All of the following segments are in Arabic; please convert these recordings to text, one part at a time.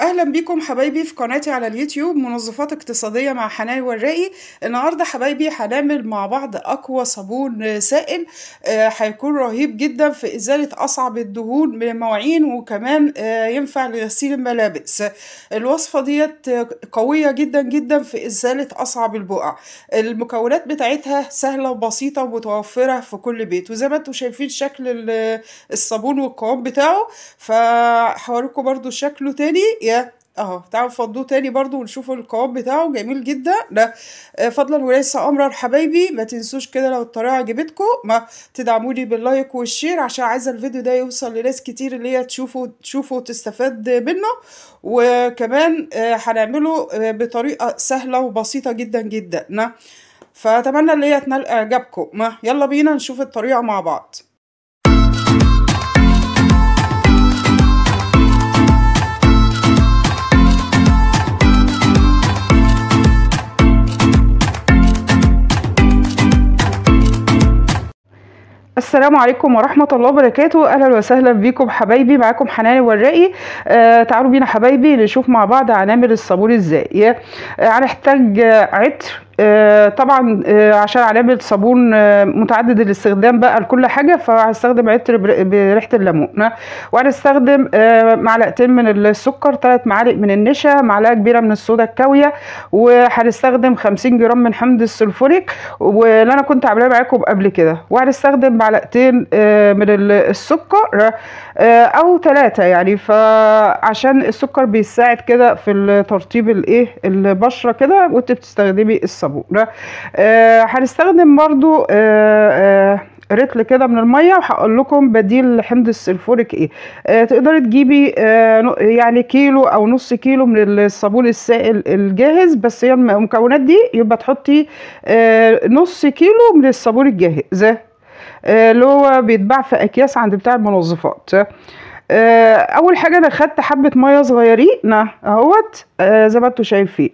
اهلا بيكم حبايبي في قناتي على اليوتيوب منظفات اقتصاديه مع حنان والرائي النهارده حبايبي هنعمل مع بعض اقوى صابون سائل آه، هيكون آه رهيب جدا في ازاله اصعب الدهون من المواعين وكمان آه ينفع لغسيل الملابس الوصفه ديت آه، قويه جدا جدا في ازاله اصعب البقع المكونات بتاعتها سهله وبسيطه ومتوفره في كل بيت وزي ما انتم شايفين شكل الصابون والقوام بتاعه فهوريكم برده شكله تاني اهو تعالوا فضوه تاني برضو ونشوفوا القوام بتاعه جميل جدا ده آه، فضلا وليس امرا حبايبي ما تنسوش كده لو الطريقه عجبتكم ما تدعموني باللايك والشير عشان عايزه الفيديو ده يوصل لناس كتير اللي هي تشوفه تشوفه وتستفاد منه وكمان آه، هنعمله آه، بطريقه سهله وبسيطه جدا جدا فاتمنى اللي هي تنال اعجابكم يلا بينا نشوف الطريقه مع بعض السلام عليكم ورحمة الله وبركاته أهلا وسهلا بيكم حبايبي معاكم حنان والرقي آه تعالوا بينا حبايبي نشوف مع بعض هنعمل الصابون ازاي آه، هنحتاج آه عطر آه، طبعا آه، عشان علامة صابون آه، متعدد الاستخدام بقى لكل حاجة فهستخدم عطر بريحة الليمون وهنستخدم معلقتين من السكر ثلاث معالق من النشا معلقة كبيرة من الصودا الكاوية وهنستخدم 50 جرام من حمض السلفوريك واللي انا كنت عاملاه معاكم قبل كده وهنستخدم معلقتين من السكر او ثلاثة يعني فعشان السكر بيساعد كده في ترطيب الايه البشرة كده وانت بتستخدمي الصابون السبوره آه هنستخدم برضو آه آه رتل كده من الميه وهقول لكم بديل حمض السلفوريك ايه آه تقدري تجيبي آه يعني كيلو او نص كيلو من الصابون السائل الجاهز بس هي المكونات دي يبقى تحطي آه نص كيلو من الصابون الجاهز آه اللي هو بيتباع في اكياس عند بتاع المنظفات آه اول حاجه انا خدت حبه ميه صغيرين اهوت آه زي ما انتم شايفين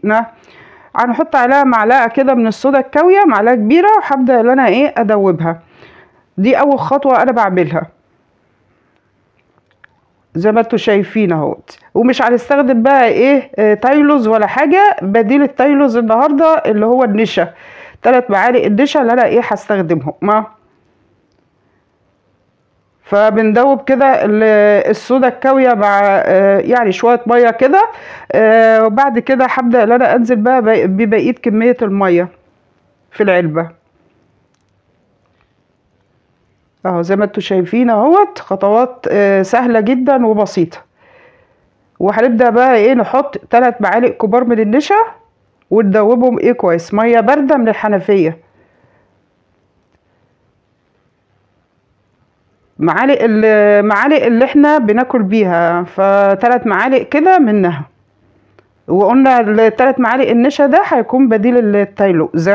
هنحط عليها معلقه كده من الصودا الكاويه معلقه كبيره وهبدا ان انا ايه ادوبها دي اول خطوه انا بعملها زي ما انتوا شايفين اهوت ومش هنستخدم بقى ايه آه تايلوز ولا حاجه بديل التايلوز النهارده اللي هو النشا ثلاث معالق النشا اللي انا ايه هستخدمهم فبندوب كده الصودا الكاويه مع آه، يعني شويه ميه كده آه، وبعد كده هبدا ان انا انزل بقى ببقيه كميه الميه في العلبه اهو زي ما انتوا شايفين اهوت خطوات آه، سهله جدا وبسيطه وهنبدا بقى ايه نحط ثلاث معالق كبار من النشا وندوبهم ايه كويس ميه بارده من الحنفيه معالق المعالق اللي احنا بناكل بيها فثلاث معالق كده منها وقلنا الثلاث معالق النشا ده هيكون بديل التايلوز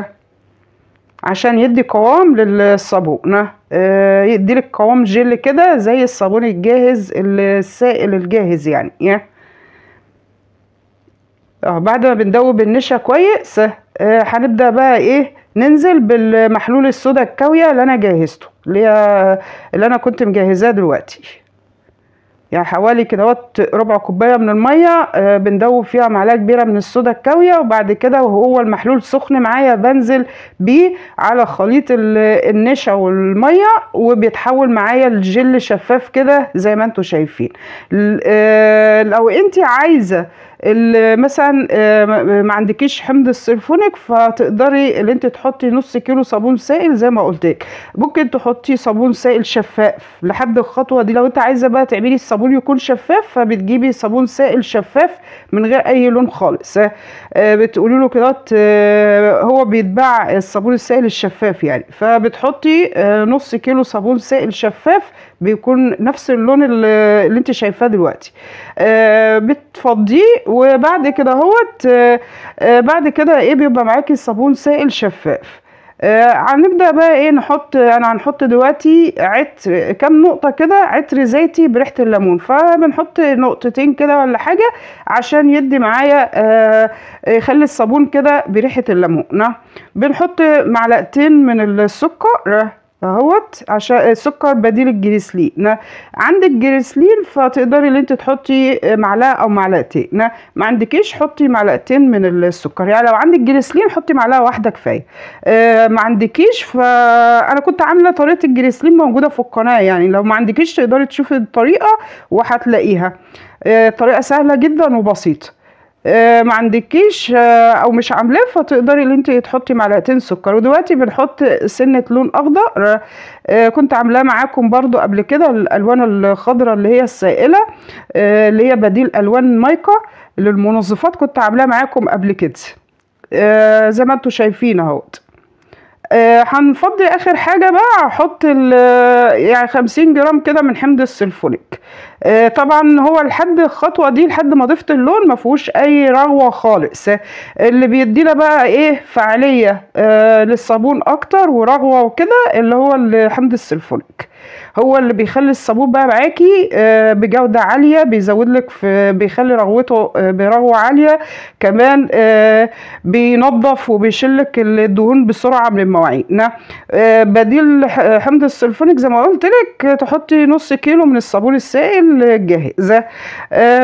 عشان يدي قوام للصابون اه يديلك قوام جل كده زي الصابون الجاهز السائل الجاهز يعني اه بعد ما بندوب النشا كويس آه، هنبدأ اه بقى ايه ننزل بالمحلول الصودا الكاويه اللي انا جهزته اللي اللي انا كنت مجهزاه دلوقتي يعني حوالي كده ربع كوبايه من الميه آه، بندوب فيها معلقه كبيره من الصودا الكاويه وبعد كده وهو المحلول سخن معايا بنزل بيه على خليط النشا والميه وبيتحول معايا الجل شفاف كده زي ما انتم شايفين آه، لو انت عايزه مثلا آه، آه، ما عندكيش حمض السيرفونيك فتقدري ان انت تحطي نص كيلو صابون سائل زي ما قلت لك ممكن تحطي صابون سائل شفاف لحد الخطوه دي لو انت عايزه بقى تعملي الصابون يكون شفاف فبتجيبي صابون سائل شفاف من غير اي لون خالص آه، بتقولي له كده هو بيتباع الصابون السائل الشفاف يعني فبتحطي نص كيلو صابون سائل شفاف بيكون نفس اللون اللي انت شايفاه دلوقتي بتفضيه وبعد كده اهوت آه، آه، بعد كده ايه بيبقى معاكي صابون سائل شفاف آه، هنبدا آه بقى ايه نحط انا هنحط دلوقتي عطر كام نقطه كده عطر زيتي بريحه الليمون فبنحط نقطتين كده ولا حاجه عشان يدي معايا آه يخلي الصابون كده بريحه الليمون بنحط معلقتين من السكر اهوت عشان السكر بديل الجليسرين عندك جليسرين فتقدري ان انت تحطي معلقه او معلقتين ما عندكيش حطي معلقتين من السكر يعني لو عندك جليسرين حطي معلقه واحده كفايه آه، ما عندكيش فانا كنت عامله طريقه الجليسرين موجوده في القناه يعني لو ما عندكيش تقدري تشوفي الطريقه وهتلاقيها آه، طريقه سهله جدا وبسيطه آه، ما عندكيش آه، او مش عاملاه فتقدري ان انت تحطي معلقتين سكر ودلوقتي بنحط سنه لون اخضر آه، كنت عاملاه معاكم برضو قبل كده الالوان الخضراء اللي هي السائله اللي هي بديل الوان مايكا للمنظفات كنت عاملاه معاكم قبل كده زي ما انتم شايفين اهوت آه، هنفضي آه اخر حاجه بقى هحط آه، يعني 50 جرام كده من حمض السلفونيك آه طبعا هو لحد الخطوه دي لحد ما ضفت اللون ما فيهوش اي رغوه خالص اللي بيدينا بقى ايه فعاليه آه للصابون اكتر ورغوه وكده اللي هو حمض السلفونيك هو اللي بيخلي الصابون بقى معاكي آه، بجودة عالية بيزود لك في بيخلي رغوته آه، برغوة عالية كمان آه، بينظف وبيشلك الدهون بسرعة من المواعين بديل حمض السلفونيك زي ما قلت لك تحطي نص كيلو من الصابون السائل الجاهز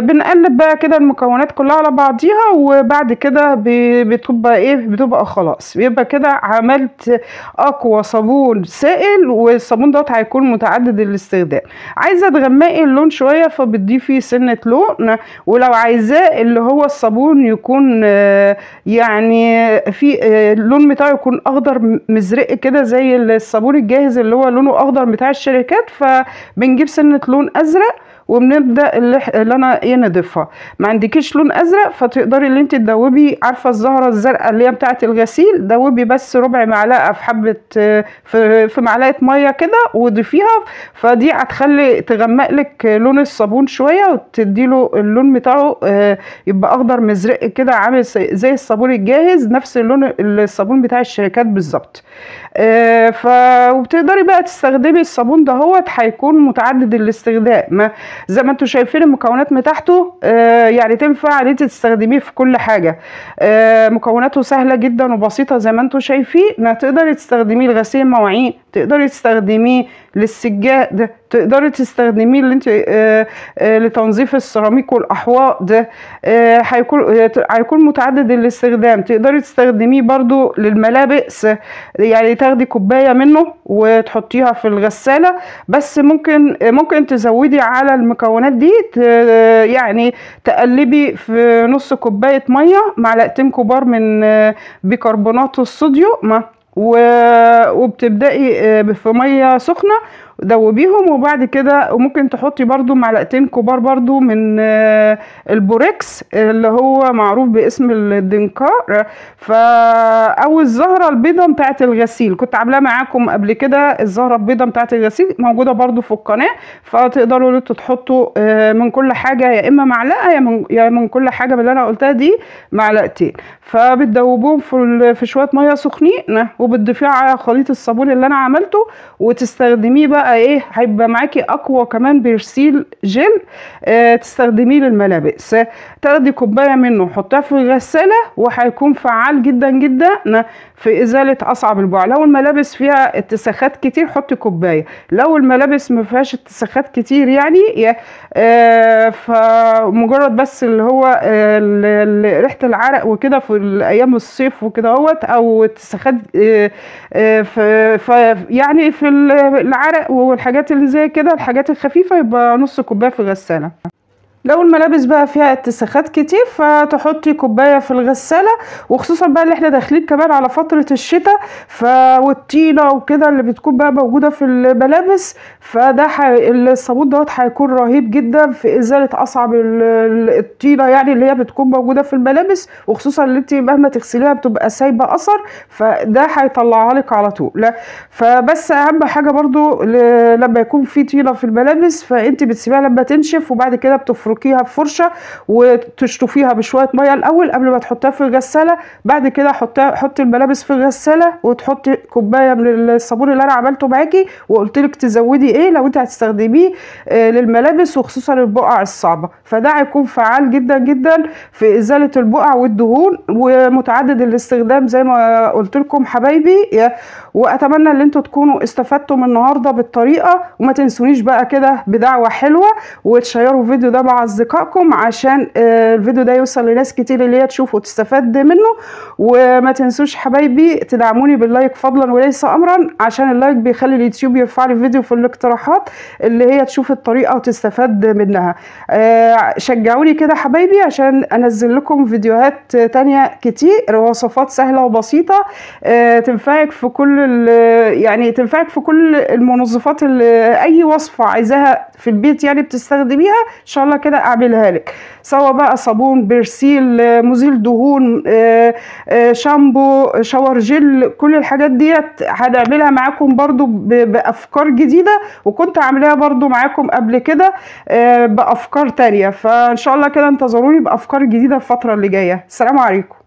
بنقلب بقى كده المكونات كلها على بعضيها وبعد كده بتبقى ايه بتبقى خلاص بيبقى كده عملت اقوى صابون سائل والصابون دوت هيكون متعدد الاستخدام عايزه تغمقي اللون شويه فبتضيفي سنه لون ولو عايزاه اللي هو الصابون يكون آه، يعني في آه، اللون بتاعه يكون اخضر مزرق كده زي الصابون الجاهز اللي هو لونه اخضر بتاع الشركات فبنجيب سنه لون ازرق وبنبدا اللي, اللي انا ايه نضيفها ما عندكيش لون ازرق فتقدري اللي انت تدوبي عارفه الزهره الزرقاء اللي هي بتاعه الغسيل دوبي بس ربع معلقه في حبه في, معلقه ميه كده وضيفيها فدي هتخلي تغمق لك لون الصابون شويه وتدي له اللون بتاعه آه، يبقى اخضر مزرق كده عامل زي الصابون الجاهز نفس اللون الصابون بتاع الشركات بالظبط آه، ف وبتقدري بقى تستخدمي الصابون ده هوت هيكون متعدد الاستخدام ما زي ما انتم شايفين المكونات بتاعته آه يعني تنفع ان انت تستخدميه في كل حاجه آه مكوناته سهله جدا وبسيطه زي ما انتم شايفين هتقدري تستخدميه لغسيل المواعين تقدري تستخدميه للسجاد تقدري تستخدميه اللي انت آه، آه، لتنظيف السيراميك والاحواض ده آه، هيكون هيكون متعدد الاستخدام تقدري تستخدميه برضو للملابس يعني تاخدي كوبايه منه وتحطيها في الغساله بس ممكن ممكن تزودي على المكونات دي يعني تقلبي في نص كوبايه ميه معلقتين كبار من بيكربونات الصوديوم وبتبدأي آه، في مية سخنة دوبيهم وبعد كده ممكن تحطي برضو معلقتين كبار برضو من آه، البوريكس اللي هو معروف باسم الدنكار او الزهرة البيضة بتاعت الغسيل كنت عاملاها معاكم قبل كده الزهرة البيضة بتاعت الغسيل موجودة برضو في القناة فتقدروا تحطوا آه، من كل حاجة يا اما معلقة يا من, كل حاجة من اللي انا قلتها دي معلقتين فبتدوبوهم في شوية مية سخنين وبتضيفيه على خليط الصابون اللي انا عملته وتستخدميه بقى بقى ايه هيبقى معاكي اقوى كمان بيرسيل جل آه تستخدميه للملابس تاخدي كوبايه منه حطيها في الغساله وهيكون فعال جدا جدا في ازاله اصعب البقع لو الملابس فيها اتساخات كتير حطي كوبايه لو الملابس ما فيهاش اتساخات كتير يعني آه فمجرد بس اللي هو آه ريحه العرق وكده في الايام الصيف وكده اهوت او اتساخات آه آه يعني في العرق والحاجات اللي زي كده الحاجات الخفيفة يبقى نص كوباية في غسالة لو الملابس بقى فيها اتساخات كتير فتحطي كوبايه في الغساله وخصوصا بقى اللي احنا داخلين كمان على فتره الشتاء ف والطينه وكده اللي بتكون بقى موجوده في الملابس فده ح... الصابون دوت هيكون رهيب جدا في ازاله اصعب الطينه يعني اللي هي بتكون موجوده في الملابس وخصوصا اللي انت مهما تغسليها بتبقى سايبه اثر فده هيطلعها لك على طول لا فبس اهم حاجه برضو ل... لما يكون في طينه في الملابس فانت بتسيبيها لما تنشف وبعد كده بتفرك تفركيها بفرشه وتشطفيها بشويه ميه الاول قبل ما تحطها في الغساله بعد كده حطها حطي الملابس في الغساله وتحطي كوبايه من الصابون اللي انا عملته معاكي وقلت لك تزودي ايه لو انت هتستخدميه آه، للملابس وخصوصا البقع الصعبه فده هيكون فعال جدا جدا في ازاله البقع والدهون ومتعدد الاستخدام زي ما قلت لكم حبايبي واتمنى ان انتوا تكونوا استفدتوا من النهارده بالطريقه وما تنسونيش بقى كده بدعوه حلوه وتشيروا الفيديو ده مع اصدقائكم عشان آه، الفيديو ده يوصل لناس كتير اللي هي تشوفه وتستفاد منه وما تنسوش حبايبي تدعموني باللايك فضلا وليس امرا عشان اللايك بيخلي اليوتيوب يرفع لي فيديو في الاقتراحات اللي هي تشوف الطريقه وتستفاد منها آه، شجعوني كده حبايبي عشان انزل لكم فيديوهات تانية كتير وصفات سهله وبسيطه آه، تنفعك في كل يعني تنفعك في كل المنظفات اللي اي وصفه عايزاها في البيت يعني بتستخدميها ان شاء الله كده اعملها لك سواء بقى صابون برسيل مزيل دهون آه، آه، شامبو شاور جل كل الحاجات ديت هنعملها معاكم برضو بافكار جديده وكنت عاملاها برضو معاكم قبل كده آه، بافكار تانية فان شاء الله كده انتظروني بافكار جديده الفتره اللي جايه السلام عليكم